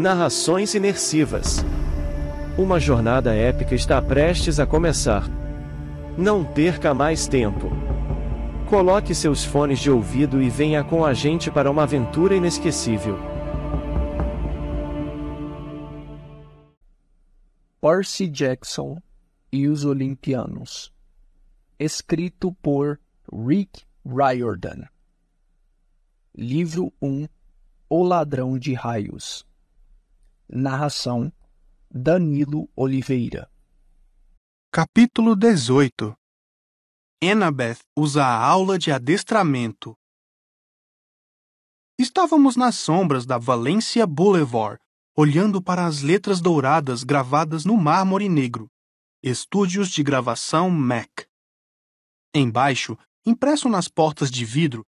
Narrações imersivas. Uma jornada épica está prestes a começar. Não perca mais tempo. Coloque seus fones de ouvido e venha com a gente para uma aventura inesquecível. Percy Jackson e os Olimpianos. Escrito por Rick Riordan. Livro 1 O Ladrão de Raios Narração Danilo Oliveira. Capítulo 18 Annabeth usa a aula de adestramento. Estávamos nas sombras da Valencia Boulevard, olhando para as letras douradas gravadas no mármore negro. Estúdios de gravação Mac. Embaixo, impresso nas portas de vidro,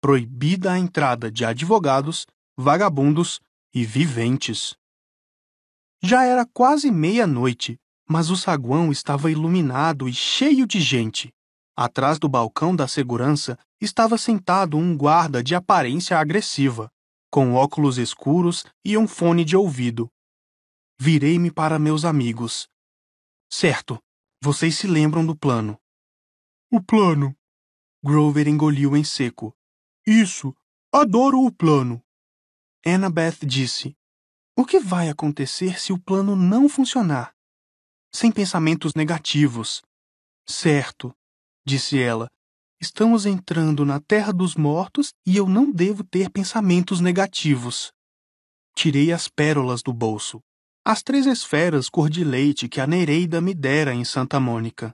proibida a entrada de advogados, vagabundos e viventes. Já era quase meia-noite, mas o saguão estava iluminado e cheio de gente. Atrás do balcão da segurança estava sentado um guarda de aparência agressiva, com óculos escuros e um fone de ouvido. Virei-me para meus amigos. Certo, vocês se lembram do plano. O plano. Grover engoliu em seco. Isso, adoro o plano. Annabeth disse. O que vai acontecer se o plano não funcionar? Sem pensamentos negativos. Certo, disse ela. Estamos entrando na terra dos mortos e eu não devo ter pensamentos negativos. Tirei as pérolas do bolso. As três esferas cor de leite que a Nereida me dera em Santa Mônica.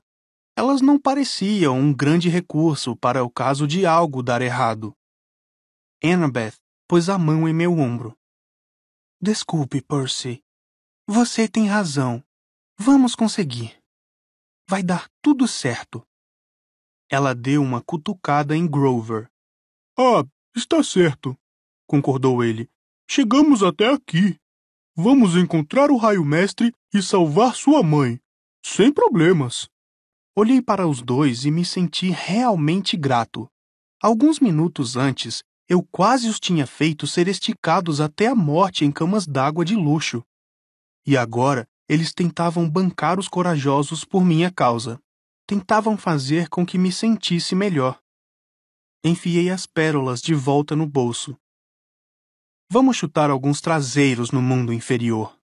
Elas não pareciam um grande recurso para o caso de algo dar errado. Annabeth pôs a mão em meu ombro. Desculpe, Percy. Você tem razão. Vamos conseguir. Vai dar tudo certo. Ela deu uma cutucada em Grover. Ah, está certo, concordou ele. Chegamos até aqui. Vamos encontrar o raio-mestre e salvar sua mãe. Sem problemas. Olhei para os dois e me senti realmente grato. Alguns minutos antes, eu quase os tinha feito ser esticados até a morte em camas d'água de luxo. E agora eles tentavam bancar os corajosos por minha causa. Tentavam fazer com que me sentisse melhor. Enfiei as pérolas de volta no bolso. Vamos chutar alguns traseiros no mundo inferior.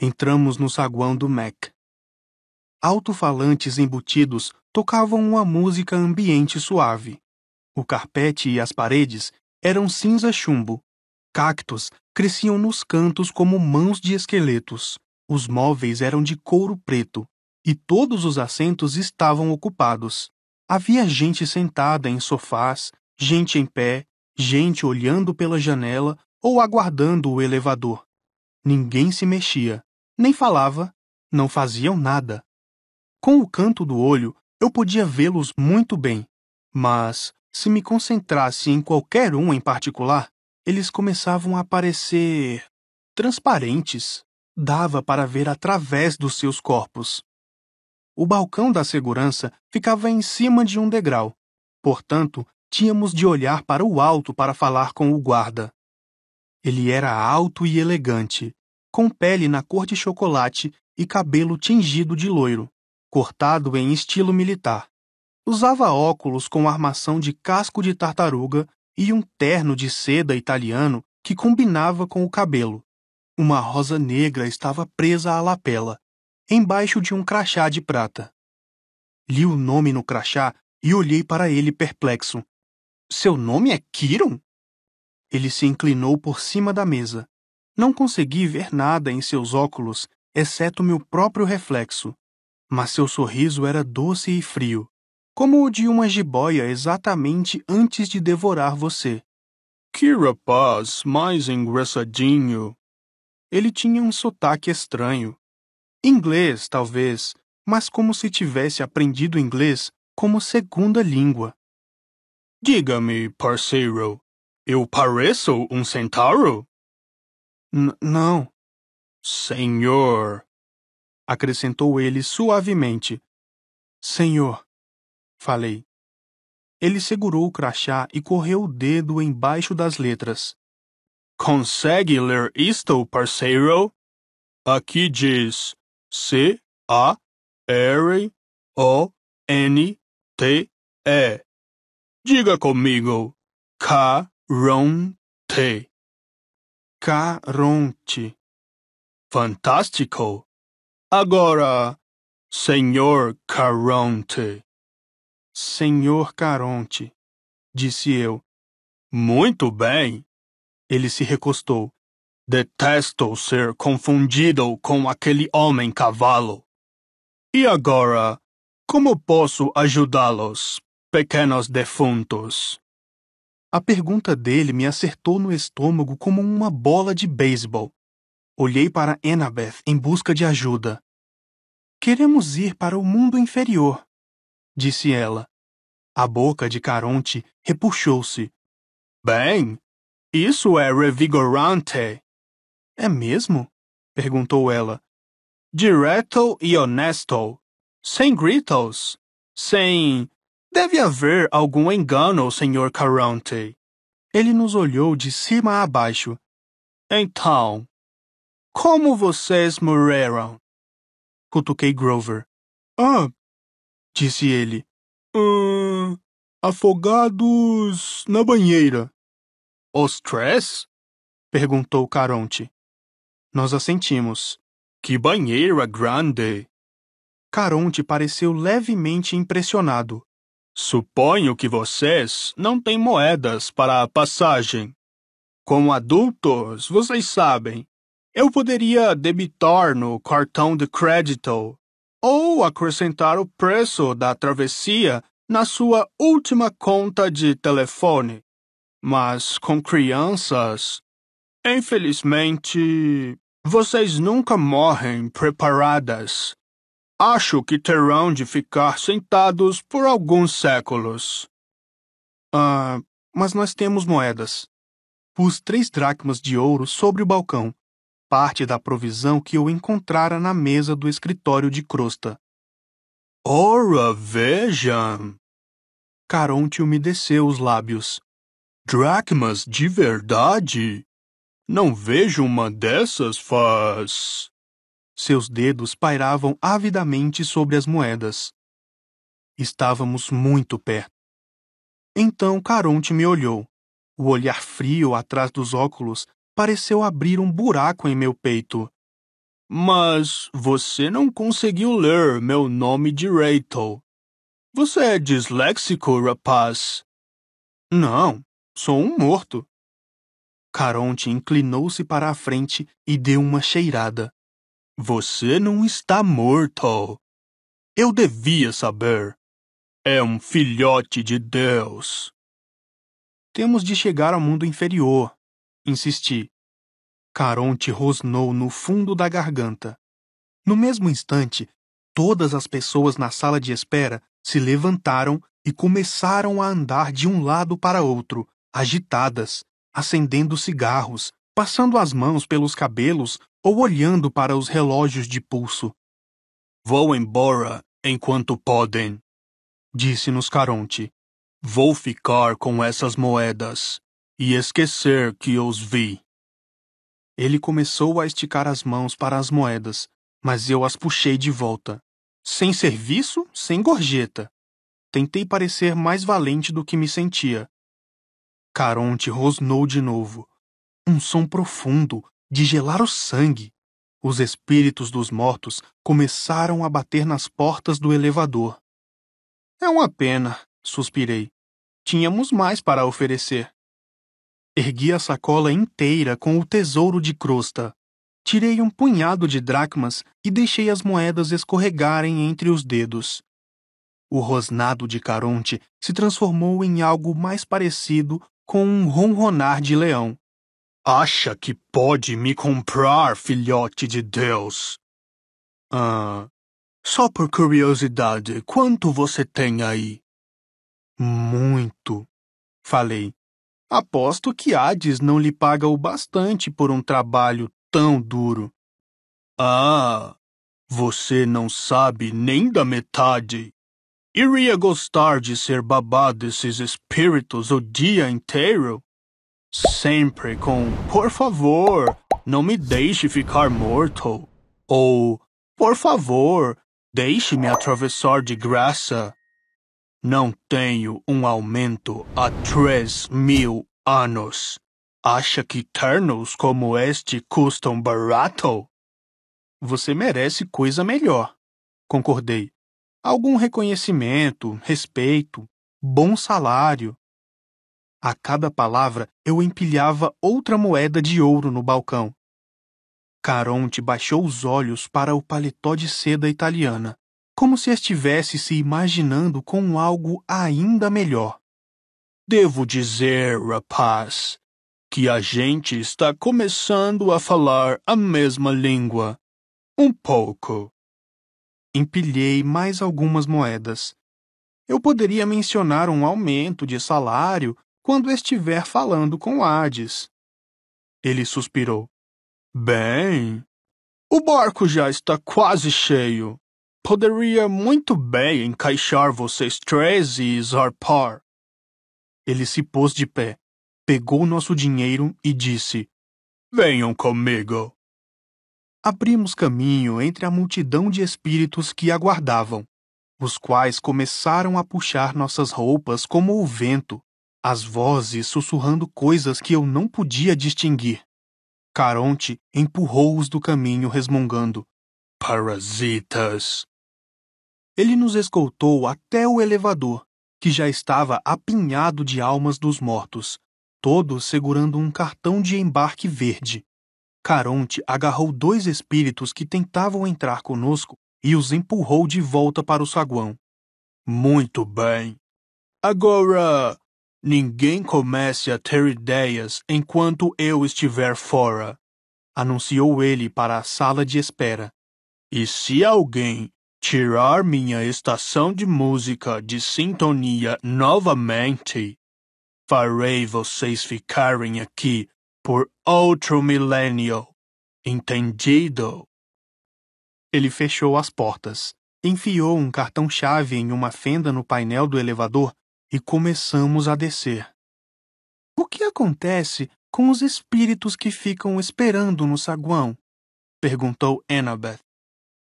Entramos no saguão do Mac. Alto-falantes embutidos tocavam uma música ambiente suave. O carpete e as paredes eram cinza-chumbo. Cactos cresciam nos cantos como mãos de esqueletos. Os móveis eram de couro preto e todos os assentos estavam ocupados. Havia gente sentada em sofás, gente em pé, gente olhando pela janela ou aguardando o elevador. Ninguém se mexia, nem falava, não faziam nada. Com o canto do olho, eu podia vê-los muito bem, mas se me concentrasse em qualquer um em particular, eles começavam a aparecer transparentes. Dava para ver através dos seus corpos. O balcão da segurança ficava em cima de um degrau, portanto, tínhamos de olhar para o alto para falar com o guarda. Ele era alto e elegante, com pele na cor de chocolate e cabelo tingido de loiro, cortado em estilo militar. Usava óculos com armação de casco de tartaruga e um terno de seda italiano que combinava com o cabelo. Uma rosa negra estava presa à lapela, embaixo de um crachá de prata. Li o nome no crachá e olhei para ele perplexo. Seu nome é Kiron? Ele se inclinou por cima da mesa. Não consegui ver nada em seus óculos, exceto meu próprio reflexo. Mas seu sorriso era doce e frio como o de uma jiboia exatamente antes de devorar você. Que rapaz mais engraçadinho! Ele tinha um sotaque estranho. Inglês, talvez, mas como se tivesse aprendido inglês como segunda língua. Diga-me, parceiro, eu pareço um centauro? N não. Senhor, acrescentou ele suavemente. Senhor falei. Ele segurou o crachá e correu o dedo embaixo das letras. Consegue ler isto, parceiro? Aqui diz C-A-R-O-N-T-E. Diga comigo. Caronte. Caronte. Fantástico. Agora, Senhor Caronte, Senhor Caronte, disse eu. Muito bem. Ele se recostou. Detesto ser confundido com aquele homem cavalo. E agora, como posso ajudá-los, pequenos defuntos? A pergunta dele me acertou no estômago como uma bola de beisebol. Olhei para Annabeth em busca de ajuda. Queremos ir para o mundo inferior, disse ela. A boca de Caronte repuxou-se. Bem, isso é revigorante. É mesmo? perguntou ela. Direto e honesto. Sem gritos. Sem. Deve haver algum engano, Sr. Caronte. Ele nos olhou de cima a baixo. Então, como vocês morreram? Cutuquei Grover. Ah, disse ele. Hum, afogados na banheira. Os três? perguntou Caronte. Nós assentimos. Que banheira grande! Caronte pareceu levemente impressionado. Suponho que vocês não têm moedas para a passagem. Como adultos, vocês sabem, eu poderia debitar no cartão de crédito ou acrescentar o preço da travessia na sua última conta de telefone. Mas com crianças, infelizmente, vocês nunca morrem preparadas. Acho que terão de ficar sentados por alguns séculos. Ah, mas nós temos moedas. Pus três dracmas de ouro sobre o balcão parte da provisão que eu encontrara na mesa do escritório de crosta. Ora, vejam! Caronte umedeceu os lábios. Dracmas de verdade? Não vejo uma dessas faz. Seus dedos pairavam avidamente sobre as moedas. Estávamos muito perto. Então Caronte me olhou, o olhar frio atrás dos óculos pareceu abrir um buraco em meu peito. Mas você não conseguiu ler meu nome direito. Você é disléxico, rapaz? Não, sou um morto. Caronte inclinou-se para a frente e deu uma cheirada. Você não está morto. Eu devia saber. É um filhote de Deus. Temos de chegar ao mundo inferior, insisti. Caronte rosnou no fundo da garganta. No mesmo instante, todas as pessoas na sala de espera se levantaram e começaram a andar de um lado para outro, agitadas, acendendo cigarros, passando as mãos pelos cabelos ou olhando para os relógios de pulso. Vou embora enquanto podem, disse-nos Caronte. Vou ficar com essas moedas e esquecer que os vi. Ele começou a esticar as mãos para as moedas, mas eu as puxei de volta. Sem serviço, sem gorjeta. Tentei parecer mais valente do que me sentia. Caronte rosnou de novo. Um som profundo, de gelar o sangue. Os espíritos dos mortos começaram a bater nas portas do elevador. É uma pena, suspirei. Tínhamos mais para oferecer. Ergui a sacola inteira com o tesouro de crosta. Tirei um punhado de dracmas e deixei as moedas escorregarem entre os dedos. O rosnado de Caronte se transformou em algo mais parecido com um ronronar de leão. Acha que pode me comprar, filhote de Deus? Ah, só por curiosidade, quanto você tem aí? Muito, falei. Aposto que Hades não lhe paga o bastante por um trabalho tão duro. Ah, você não sabe nem da metade. Iria gostar de ser babá desses espíritos o dia inteiro? Sempre com por favor, não me deixe ficar morto. Ou por favor, deixe-me atravessar de graça. Não tenho um aumento há três mil anos. Acha que ternos como este custam barato? Você merece coisa melhor, concordei. Algum reconhecimento, respeito, bom salário. A cada palavra eu empilhava outra moeda de ouro no balcão. Caronte baixou os olhos para o paletó de seda italiana como se estivesse se imaginando com algo ainda melhor. Devo dizer, rapaz, que a gente está começando a falar a mesma língua. Um pouco. Empilhei mais algumas moedas. Eu poderia mencionar um aumento de salário quando estiver falando com Hades. Ele suspirou. Bem, o barco já está quase cheio poderia muito bem encaixar vocês três e zarpar. Ele se pôs de pé, pegou nosso dinheiro e disse: Venham comigo. Abrimos caminho entre a multidão de espíritos que aguardavam, os quais começaram a puxar nossas roupas como o vento, as vozes sussurrando coisas que eu não podia distinguir. Caronte empurrou-os do caminho, resmungando: Parasitas! Ele nos escoltou até o elevador, que já estava apinhado de almas dos mortos, todos segurando um cartão de embarque verde. Caronte agarrou dois espíritos que tentavam entrar conosco e os empurrou de volta para o saguão. Muito bem. Agora, ninguém comece a ter ideias enquanto eu estiver fora, anunciou ele para a sala de espera. E se alguém tirar minha estação de música de sintonia novamente. Farei vocês ficarem aqui por outro milênio. Entendido? Ele fechou as portas, enfiou um cartão-chave em uma fenda no painel do elevador e começamos a descer. O que acontece com os espíritos que ficam esperando no saguão? perguntou Annabeth.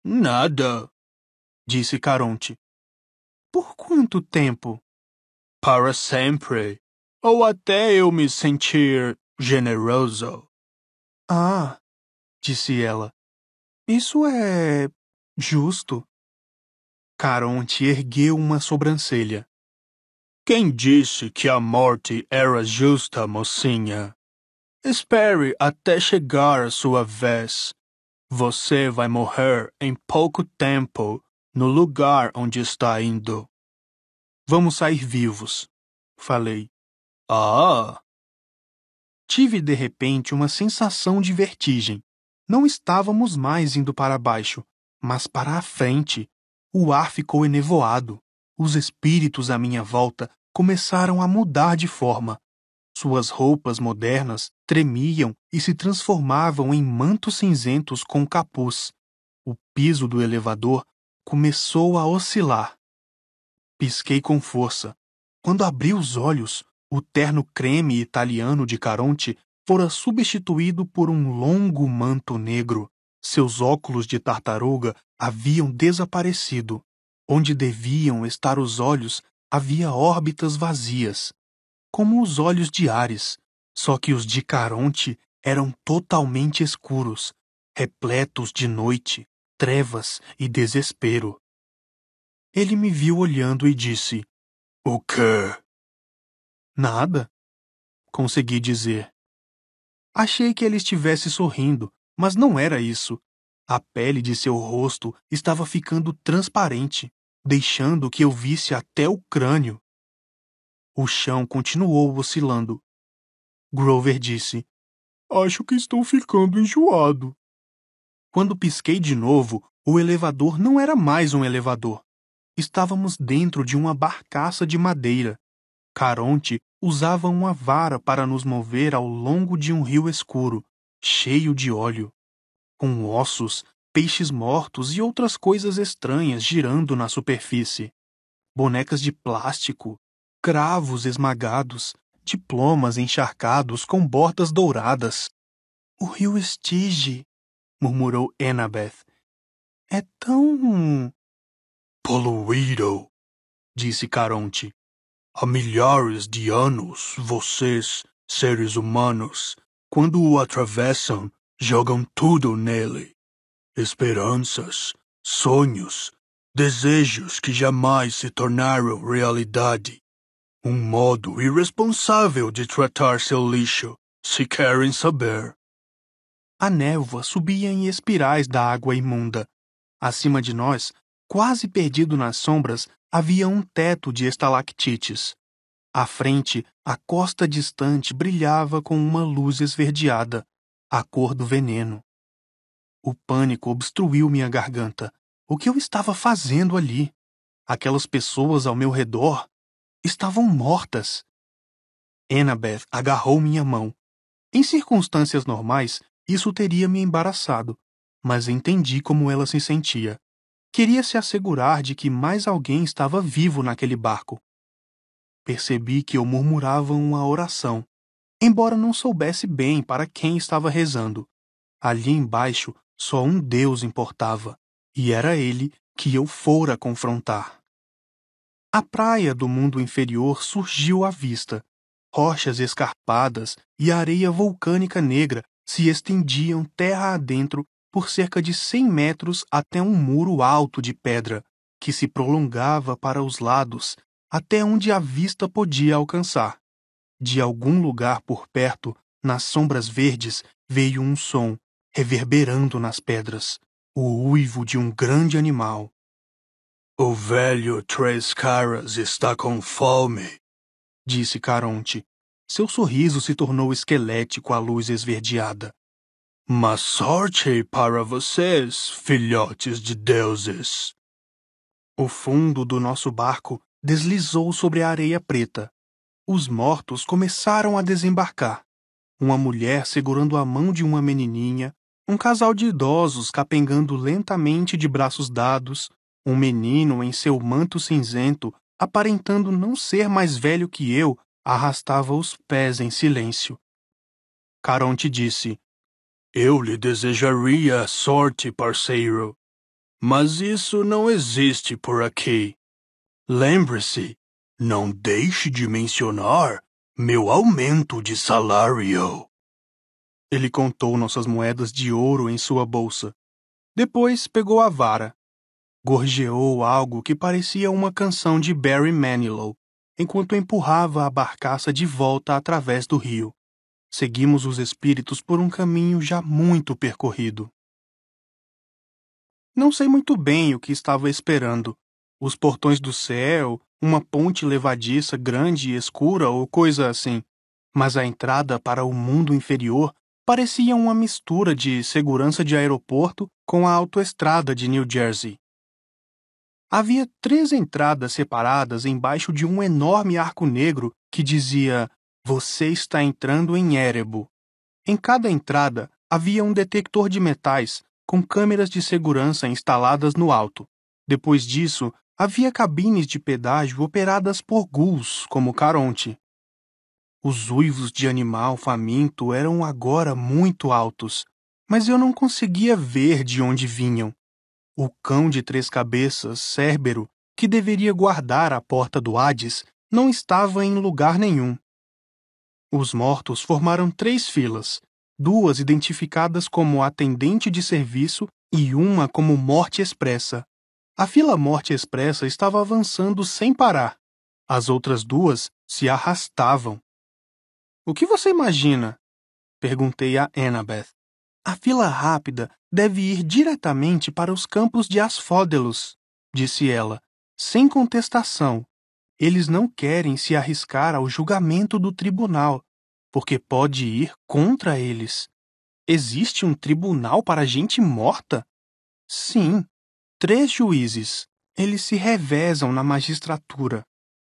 Nada, disse Caronte. Por quanto tempo? Para sempre. Ou até eu me sentir generoso. Ah, disse ela. Isso é justo. Caronte ergueu uma sobrancelha. Quem disse que a morte era justa, mocinha? Espere até chegar a sua vez. Você vai morrer em pouco tempo no lugar onde está indo. Vamos sair vivos, falei. Ah! Tive de repente uma sensação de vertigem. Não estávamos mais indo para baixo, mas para a frente. O ar ficou enevoado. Os espíritos à minha volta começaram a mudar de forma. Suas roupas modernas tremiam e se transformavam em mantos cinzentos com capuz. O piso do elevador começou a oscilar. Pisquei com força. Quando abri os olhos, o terno creme italiano de Caronte fora substituído por um longo manto negro. Seus óculos de tartaruga haviam desaparecido. Onde deviam estar os olhos havia órbitas vazias, como os olhos de Ares, só que os de Caronte eram totalmente escuros, repletos de noite trevas e desespero. Ele me viu olhando e disse: O quê? Nada, consegui dizer. Achei que ele estivesse sorrindo, mas não era isso. A pele de seu rosto estava ficando transparente, deixando que eu visse até o crânio. O chão continuou oscilando. Grover disse: Acho que estou ficando enjoado. Quando pisquei de novo, o elevador não era mais um elevador. Estávamos dentro de uma barcaça de madeira. Caronte usava uma vara para nos mover ao longo de um rio escuro, cheio de óleo, com ossos, peixes mortos e outras coisas estranhas girando na superfície. Bonecas de plástico, cravos esmagados, diplomas encharcados com bordas douradas. O rio Estige, murmurou Annabeth. É tão. poluído, disse Caronte. Há milhares de anos, vocês, seres humanos, quando o atravessam, jogam tudo nele. Esperanças, sonhos, desejos que jamais se tornaram realidade. Um modo irresponsável de tratar seu lixo, se querem saber. A névoa subia em espirais da água imunda. Acima de nós, quase perdido nas sombras, havia um teto de estalactites. À frente, a costa distante brilhava com uma luz esverdeada, a cor do veneno. O pânico obstruiu minha garganta. O que eu estava fazendo ali? Aquelas pessoas ao meu redor estavam mortas. Annabeth agarrou minha mão. Em circunstâncias normais, isso teria me embaraçado, mas entendi como ela se sentia. Queria se assegurar de que mais alguém estava vivo naquele barco. Percebi que eu murmurava uma oração, embora não soubesse bem para quem estava rezando. Ali embaixo só um Deus importava, e era ele que eu fora confrontar. A praia do mundo inferior surgiu à vista, rochas escarpadas e areia vulcânica negra se estendiam terra adentro por cerca de cem metros até um muro alto de pedra, que se prolongava para os lados até onde a vista podia alcançar. De algum lugar por perto, nas sombras verdes, veio um som, reverberando nas pedras, o uivo de um grande animal. O velho Três Caras está com fome, disse Caronte. Seu sorriso se tornou esquelético à luz esverdeada. Mas sorte para vocês, filhotes de deuses! O fundo do nosso barco deslizou sobre a areia preta. Os mortos começaram a desembarcar. Uma mulher segurando a mão de uma menininha, um casal de idosos capengando lentamente de braços dados, um menino em seu manto cinzento aparentando não ser mais velho que eu, arrastava os pés em silêncio. Caronte disse: Eu lhe desejaria sorte, parceiro, mas isso não existe por aqui. Lembre-se, não deixe de mencionar meu aumento de salário. Ele contou nossas moedas de ouro em sua bolsa. Depois pegou a vara. Gorjeou algo que parecia uma canção de Barry Manilow enquanto empurrava a barcaça de volta através do rio. Seguimos os espíritos por um caminho já muito percorrido. Não sei muito bem o que estava esperando. Os portões do céu, uma ponte levadiça grande e escura ou coisa assim. Mas a entrada para o mundo inferior parecia uma mistura de segurança de aeroporto com a autoestrada de New Jersey. Havia três entradas separadas embaixo de um enorme arco negro que dizia: Você está entrando em Erebo. Em cada entrada havia um detector de metais com câmeras de segurança instaladas no alto. Depois disso, havia cabines de pedágio operadas por gus como Caronte. Os uivos de animal faminto eram agora muito altos, mas eu não conseguia ver de onde vinham. O cão de três cabeças, Cérbero, que deveria guardar a porta do Hades, não estava em lugar nenhum. Os mortos formaram três filas, duas identificadas como atendente de serviço e uma como morte expressa. A fila morte expressa estava avançando sem parar. As outras duas se arrastavam. O que você imagina? Perguntei a Annabeth. A fila rápida deve ir diretamente para os campos de Asfódelos, disse ela, sem contestação. Eles não querem se arriscar ao julgamento do tribunal, porque pode ir contra eles. Existe um tribunal para gente morta? Sim, três juízes. Eles se revezam na magistratura.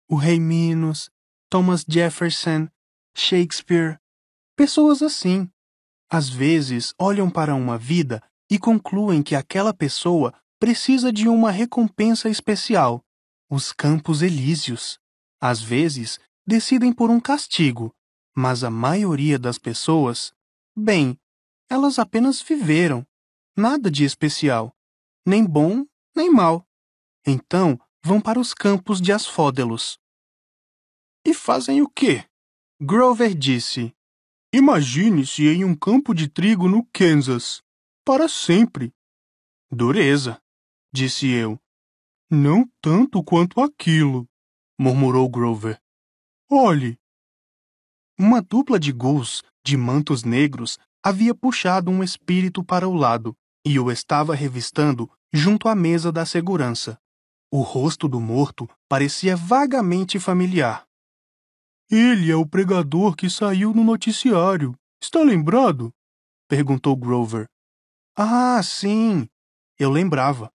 O Rei Minos, Thomas Jefferson, Shakespeare. Pessoas assim, às vezes olham para uma vida e concluem que aquela pessoa precisa de uma recompensa especial, os campos elíseos. Às vezes, decidem por um castigo, mas a maioria das pessoas, bem, elas apenas viveram, nada de especial, nem bom nem mal. Então, vão para os campos de Asfódelos. E fazem o quê? Grover disse. Imagine-se em um campo de trigo no Kansas, para sempre. Dureza, disse eu. Não tanto quanto aquilo, murmurou Grover. Olhe! Uma dupla de gus de mantos negros havia puxado um espírito para o lado e o estava revistando junto à mesa da segurança. O rosto do morto parecia vagamente familiar. Ele é o pregador que saiu no noticiário. Está lembrado? perguntou Grover. Ah, sim! Eu lembrava.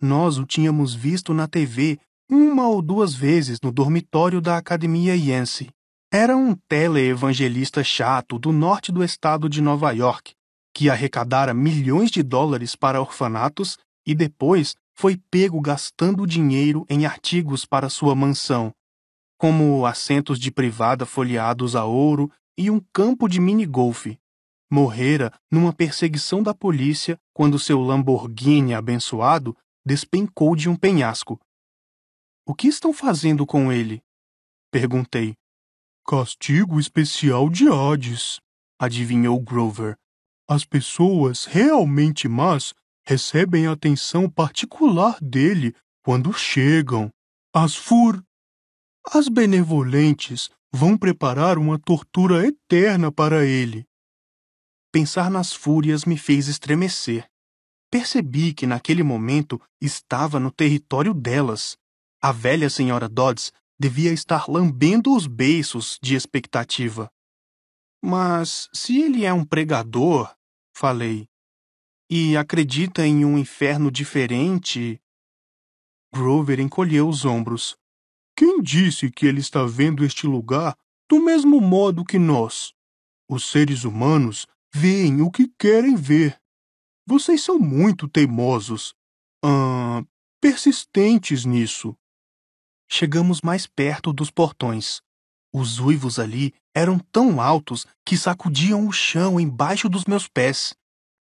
Nós o tínhamos visto na TV uma ou duas vezes no dormitório da Academia Yancey. Era um teleevangelista chato do norte do estado de Nova York, que arrecadara milhões de dólares para orfanatos e depois foi pego gastando dinheiro em artigos para sua mansão como assentos de privada folheados a ouro e um campo de minigolfe. Morrera numa perseguição da polícia quando seu Lamborghini abençoado despencou de um penhasco. O que estão fazendo com ele? Perguntei. Castigo especial de Hades, adivinhou Grover. As pessoas realmente más recebem a atenção particular dele quando chegam. As fur as benevolentes vão preparar uma tortura eterna para ele. Pensar nas fúrias me fez estremecer. Percebi que naquele momento estava no território delas. A velha senhora Dodds devia estar lambendo os beiços de expectativa. Mas se ele é um pregador, falei, e acredita em um inferno diferente. Grover encolheu os ombros. Quem disse que ele está vendo este lugar do mesmo modo que nós? Os seres humanos veem o que querem ver. Vocês são muito teimosos, ah, persistentes nisso. Chegamos mais perto dos portões. Os uivos ali eram tão altos que sacudiam o chão embaixo dos meus pés.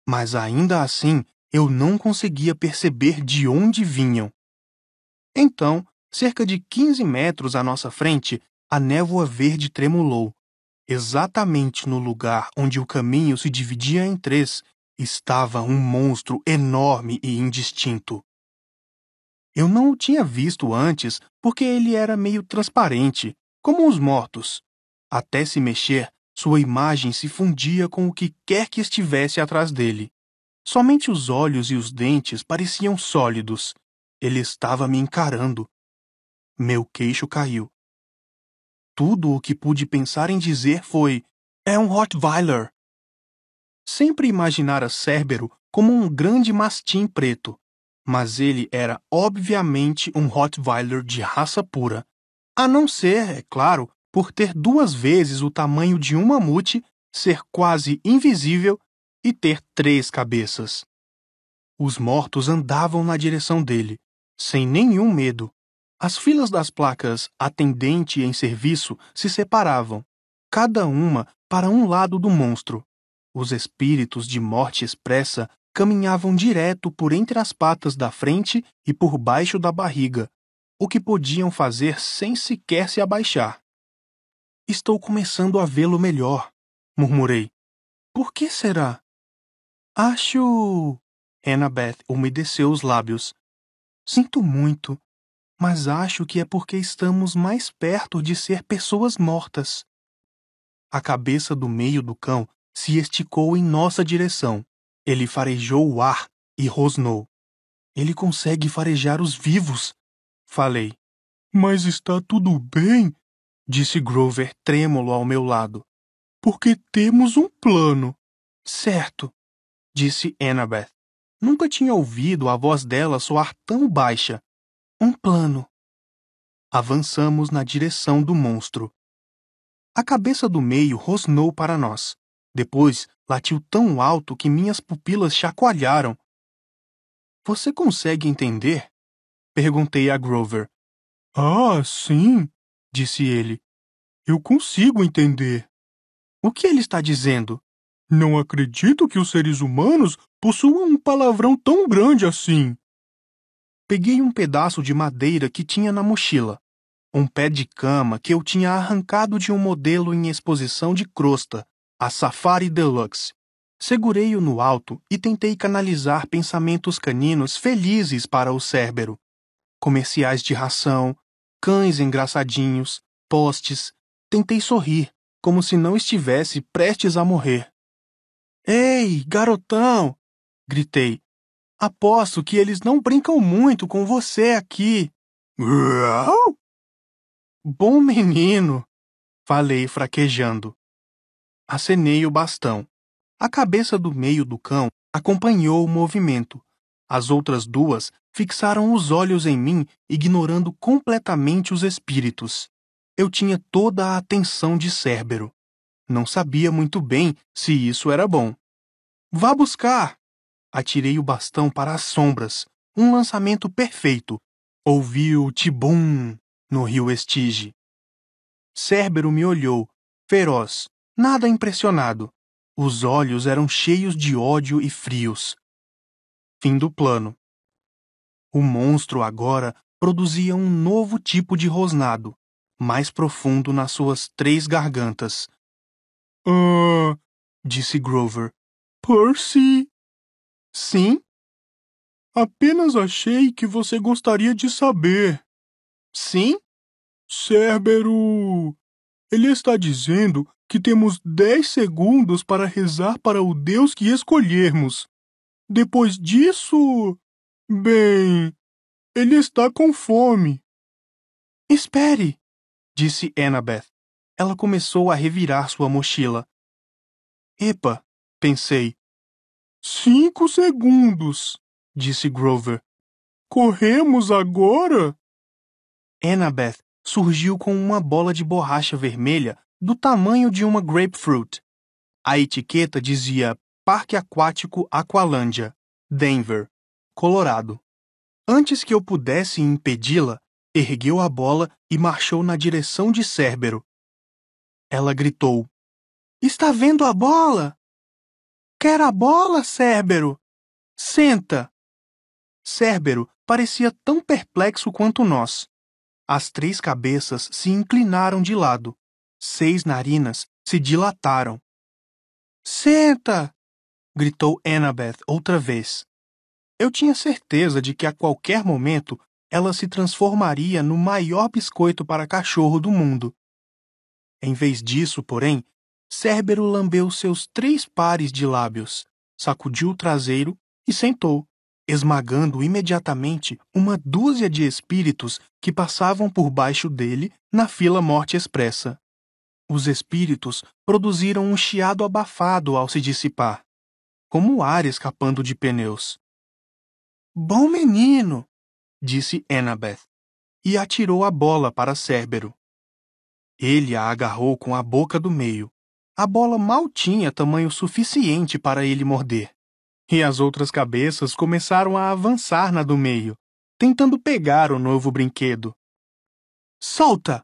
Mas ainda assim eu não conseguia perceber de onde vinham. Então Cerca de 15 metros à nossa frente, a névoa verde tremulou. Exatamente no lugar onde o caminho se dividia em três, estava um monstro enorme e indistinto. Eu não o tinha visto antes porque ele era meio transparente, como os mortos. Até se mexer, sua imagem se fundia com o que quer que estivesse atrás dele. Somente os olhos e os dentes pareciam sólidos. Ele estava me encarando, meu queixo caiu. Tudo o que pude pensar em dizer foi: é um Rottweiler. Sempre imaginara Cérbero como um grande mastim preto, mas ele era obviamente um Rottweiler de raça pura, a não ser, é claro, por ter duas vezes o tamanho de um mamute, ser quase invisível e ter três cabeças. Os mortos andavam na direção dele, sem nenhum medo, as filas das placas atendente em serviço se separavam, cada uma para um lado do monstro. Os espíritos de morte expressa caminhavam direto por entre as patas da frente e por baixo da barriga, o que podiam fazer sem sequer se abaixar. Estou começando a vê-lo melhor, murmurei. Por que será? Acho. Annabeth umedeceu os lábios. Sinto muito, mas acho que é porque estamos mais perto de ser pessoas mortas. A cabeça do meio do cão se esticou em nossa direção. Ele farejou o ar e rosnou. Ele consegue farejar os vivos, falei. Mas está tudo bem, disse Grover trêmulo ao meu lado. Porque temos um plano. Certo, disse Annabeth. Nunca tinha ouvido a voz dela soar tão baixa um plano. Avançamos na direção do monstro. A cabeça do meio rosnou para nós. Depois latiu tão alto que minhas pupilas chacoalharam. Você consegue entender? Perguntei a Grover. Ah, sim, disse ele. Eu consigo entender. O que ele está dizendo? Não acredito que os seres humanos possuam um palavrão tão grande assim peguei um pedaço de madeira que tinha na mochila, um pé de cama que eu tinha arrancado de um modelo em exposição de crosta, a Safari Deluxe. Segurei-o no alto e tentei canalizar pensamentos caninos felizes para o cérebro. Comerciais de ração, cães engraçadinhos, postes. Tentei sorrir, como se não estivesse prestes a morrer. Ei, garotão! gritei, Aposto que eles não brincam muito com você aqui. Bom menino, falei fraquejando. Acenei o bastão. A cabeça do meio do cão acompanhou o movimento. As outras duas fixaram os olhos em mim, ignorando completamente os espíritos. Eu tinha toda a atenção de Cérbero. Não sabia muito bem se isso era bom. Vá buscar! Atirei o bastão para as sombras. Um lançamento perfeito. Ouviu tibum no rio Estige. Cérbero me olhou, feroz, nada impressionado. Os olhos eram cheios de ódio e frios. Fim do plano. O monstro agora produzia um novo tipo de rosnado, mais profundo nas suas três gargantas. Ah, disse Grover. Percy! Sim? Apenas achei que você gostaria de saber. Sim? Cerbero! Ele está dizendo que temos dez segundos para rezar para o Deus que escolhermos. Depois disso. Bem, ele está com fome. Espere, disse Annabeth. Ela começou a revirar sua mochila. Epa, pensei. Cinco segundos, disse Grover. Corremos agora? Annabeth surgiu com uma bola de borracha vermelha do tamanho de uma grapefruit. A etiqueta dizia Parque Aquático Aqualândia, Denver, Colorado. Antes que eu pudesse impedi-la, ergueu a bola e marchou na direção de Cérbero. Ela gritou: Está vendo a bola? Quer a bola, Cérbero? Senta! Cérbero parecia tão perplexo quanto nós. As três cabeças se inclinaram de lado. Seis narinas se dilataram. Senta! gritou Annabeth outra vez. Eu tinha certeza de que a qualquer momento ela se transformaria no maior biscoito para cachorro do mundo. Em vez disso, porém, Cérbero lambeu seus três pares de lábios, sacudiu o traseiro e sentou, esmagando imediatamente uma dúzia de espíritos que passavam por baixo dele na fila morte expressa. Os espíritos produziram um chiado abafado ao se dissipar, como o ar escapando de pneus. Bom menino! disse Annabeth, e atirou a bola para Cérbero. Ele a agarrou com a boca do meio, a bola mal tinha tamanho suficiente para ele morder. E as outras cabeças começaram a avançar na do meio, tentando pegar o novo brinquedo. Solta!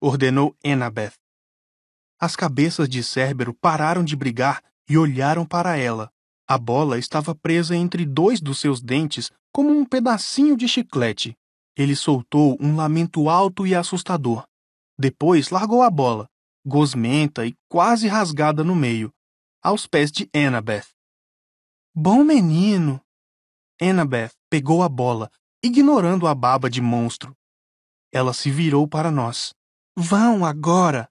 ordenou Annabeth. As cabeças de Cérbero pararam de brigar e olharam para ela. A bola estava presa entre dois dos seus dentes como um pedacinho de chiclete. Ele soltou um lamento alto e assustador. Depois largou a bola gosmenta e quase rasgada no meio, aos pés de Annabeth. Bom menino! Annabeth pegou a bola, ignorando a baba de monstro. Ela se virou para nós. Vão agora!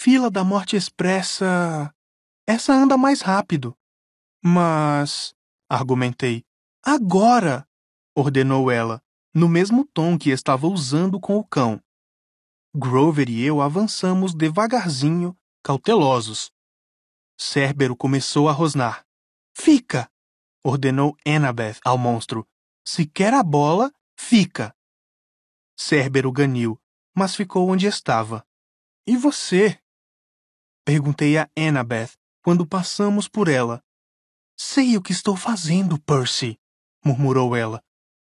Fila da Morte Expressa. Essa anda mais rápido. Mas. argumentei. Agora! ordenou ela, no mesmo tom que estava usando com o cão. Grover e eu avançamos devagarzinho, cautelosos. Cérbero começou a rosnar. Fica! ordenou Annabeth ao monstro. Se quer a bola, fica! Cérbero ganiu, mas ficou onde estava. E você? Perguntei a Annabeth quando passamos por ela. Sei o que estou fazendo, Percy, murmurou ela.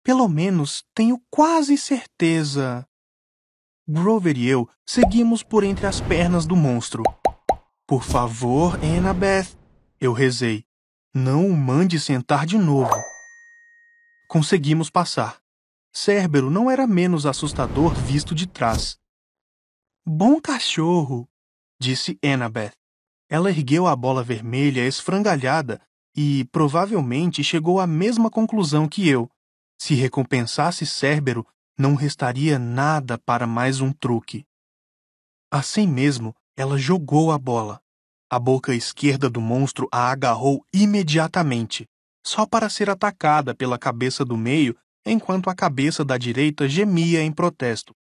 Pelo menos tenho quase certeza. Grover e eu seguimos por entre as pernas do monstro. Por favor, Annabeth, eu rezei. Não o mande sentar de novo. Conseguimos passar. Cérbero não era menos assustador visto de trás. Bom cachorro, disse Annabeth. Ela ergueu a bola vermelha esfrangalhada e provavelmente chegou à mesma conclusão que eu. Se recompensasse Cérbero, não restaria nada para mais um truque. Assim mesmo, ela jogou a bola. A boca esquerda do monstro a agarrou imediatamente, só para ser atacada pela cabeça do meio enquanto a cabeça da direita gemia em protesto.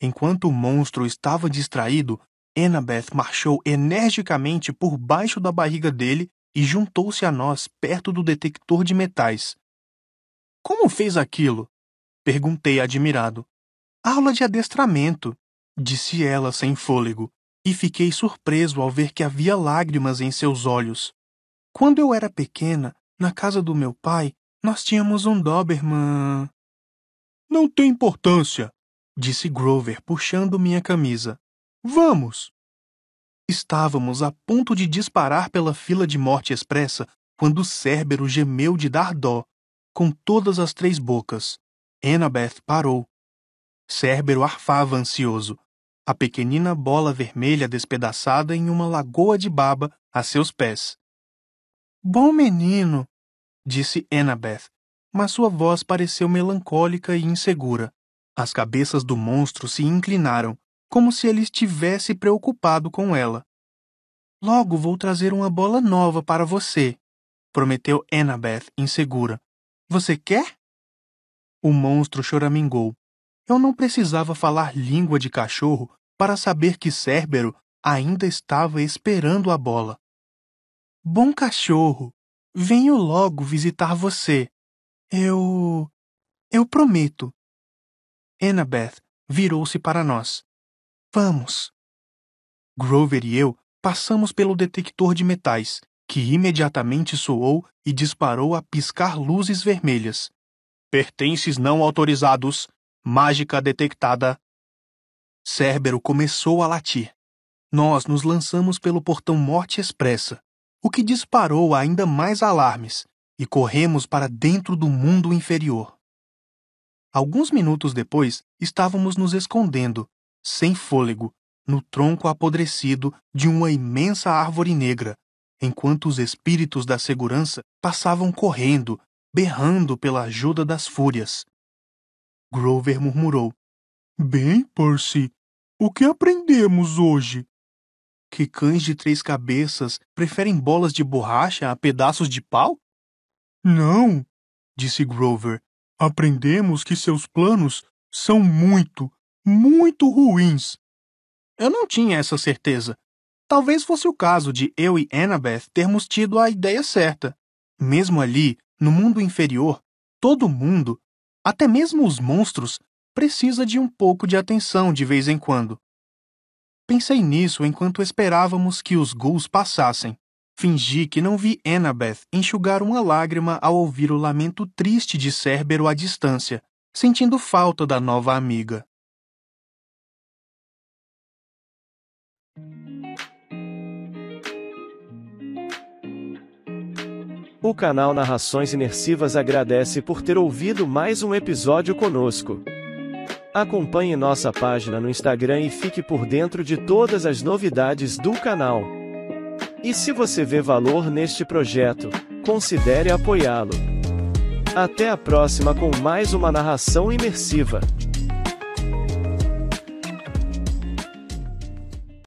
Enquanto o monstro estava distraído, Annabeth marchou energicamente por baixo da barriga dele e juntou-se a nós perto do detector de metais. Como fez aquilo? Perguntei admirado. Aula de adestramento, disse ela sem fôlego, e fiquei surpreso ao ver que havia lágrimas em seus olhos. Quando eu era pequena, na casa do meu pai, nós tínhamos um Doberman. Não tem importância, disse Grover, puxando minha camisa. Vamos! Estávamos a ponto de disparar pela fila de morte expressa quando o Cérbero gemeu de dar dó, com todas as três bocas. Annabeth parou. Cérbero arfava ansioso. A pequenina bola vermelha despedaçada em uma lagoa de baba a seus pés. Bom menino, disse Annabeth, mas sua voz pareceu melancólica e insegura. As cabeças do monstro se inclinaram, como se ele estivesse preocupado com ela. Logo vou trazer uma bola nova para você, prometeu Annabeth, insegura. Você quer? O monstro choramingou. Eu não precisava falar língua de cachorro para saber que Cérbero ainda estava esperando a bola. Bom cachorro, venho logo visitar você. Eu. Eu prometo. Annabeth virou-se para nós. Vamos. Grover e eu passamos pelo detector de metais, que imediatamente soou e disparou a piscar luzes vermelhas pertences não autorizados, mágica detectada. Cérbero começou a latir. Nós nos lançamos pelo portão morte expressa, o que disparou ainda mais alarmes, e corremos para dentro do mundo inferior. Alguns minutos depois, estávamos nos escondendo, sem fôlego, no tronco apodrecido de uma imensa árvore negra, enquanto os espíritos da segurança passavam correndo, berrando pela ajuda das fúrias. Grover murmurou: Bem, Percy, o que aprendemos hoje? Que cães de três cabeças preferem bolas de borracha a pedaços de pau? Não, disse Grover. Aprendemos que seus planos são muito, muito ruins. Eu não tinha essa certeza. Talvez fosse o caso de eu e Annabeth termos tido a ideia certa. Mesmo ali, no mundo inferior, todo mundo, até mesmo os monstros, precisa de um pouco de atenção de vez em quando. Pensei nisso enquanto esperávamos que os ghouls passassem. Fingi que não vi Annabeth enxugar uma lágrima ao ouvir o lamento triste de Cerbero à distância, sentindo falta da nova amiga. O canal Narrações Imersivas agradece por ter ouvido mais um episódio conosco. Acompanhe nossa página no Instagram e fique por dentro de todas as novidades do canal. E se você vê valor neste projeto, considere apoiá-lo. Até a próxima com mais uma narração imersiva.